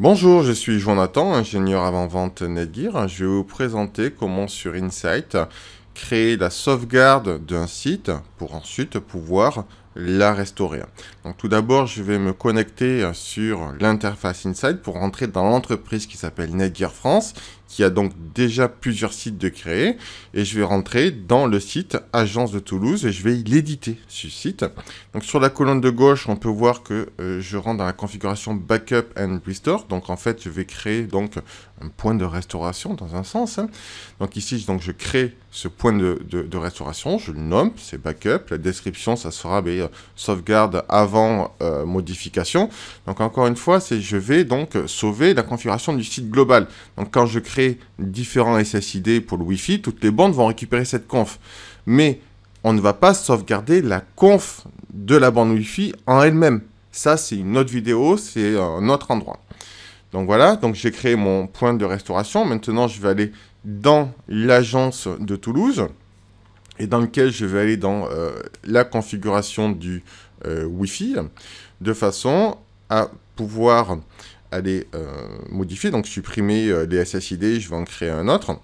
Bonjour, je suis Jonathan, ingénieur avant-vente Netgear. Je vais vous présenter comment sur Insight créer la sauvegarde d'un site pour ensuite pouvoir la restaurer. Donc tout d'abord, je vais me connecter euh, sur l'interface Inside pour rentrer dans l'entreprise qui s'appelle Netgear France, qui a donc déjà plusieurs sites de créer, et je vais rentrer dans le site Agence de Toulouse et je vais l'éditer ce site. Donc sur la colonne de gauche, on peut voir que euh, je rentre dans la configuration Backup and Restore. Donc en fait, je vais créer donc un point de restauration dans un sens. Hein. Donc ici, donc je crée ce point de, restauration, je le nomme, c'est Backup. La description, ça sera ben, euh, « sauvegarde avant euh, modification. Donc encore une fois, c'est je vais donc sauver la configuration du site global. Donc quand je crée différents SSID pour le Wi-Fi, toutes les bandes vont récupérer cette conf. Mais on ne va pas sauvegarder la conf de la bande Wi-Fi en elle-même. Ça, c'est une autre vidéo, c'est un autre endroit. Donc voilà, donc j'ai créé mon point de restauration. Maintenant, je vais aller dans l'agence de Toulouse et dans lequel je vais aller dans euh, la configuration du euh, Wi-Fi de façon à pouvoir aller euh, modifier, donc supprimer les SSID, je vais en créer un autre.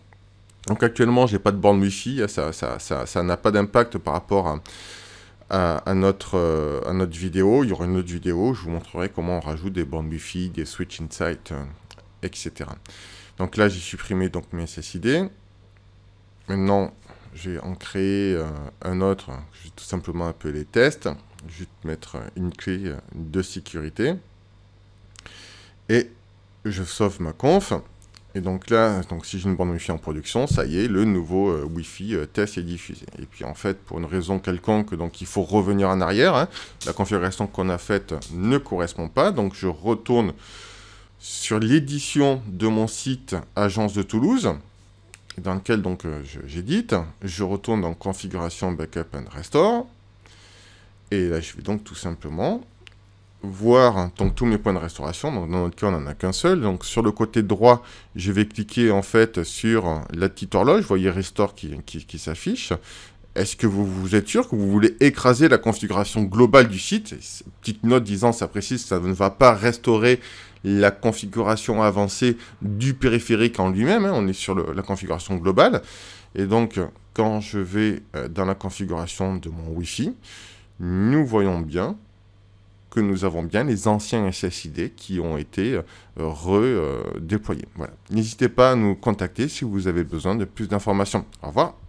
Donc actuellement, je n'ai pas de borne Wi-Fi, hein, ça n'a pas d'impact par rapport à, notre, vidéo. Il y aura une autre vidéo, je vous montrerai comment on rajoute des bornes Wi-Fi, des switch insight, etc. Donc là, j'ai supprimé donc mes SSID. Maintenant, j'ai en créé euh, un autre que j'ai tout simplement appelé test. Je vais mettre une clé euh, de sécurité. Et je sauve ma conf. Et donc là, si j'ai une bande Wi-Fi en production, ça y est, le nouveau euh, Wi-Fi test est diffusé. Et puis en fait, pour une raison quelconque, donc il faut revenir en arrière. Hein. la configuration qu'on a faite ne correspond pas. Donc je retourne sur l'édition de mon site Agence de Toulouse dans lequel donc euh, j'édite, je retourne dans configuration backup and restore, et là je vais donc tout simplement voir hein, donc tous mes points de restauration, donc dans notre cas on n'en a qu'un seul, donc sur le côté droit je vais cliquer en fait sur la petite horloge, vous voyez restore qui, s'affiche, est-ce que vous, vous êtes sûr que vous voulez écraser la configuration globale du site Petite note disant, ça précise, ça ne va pas restaurer la configuration avancée du périphérique en lui-même. Hein, on est sur la configuration globale. Et donc, quand je vais euh, dans la configuration de mon Wi-Fi, nous voyons bien que nous avons bien les anciens SSID qui ont été euh, redéployés. Voilà. N'hésitez pas à nous contacter si vous avez besoin de plus d'informations. Au revoir.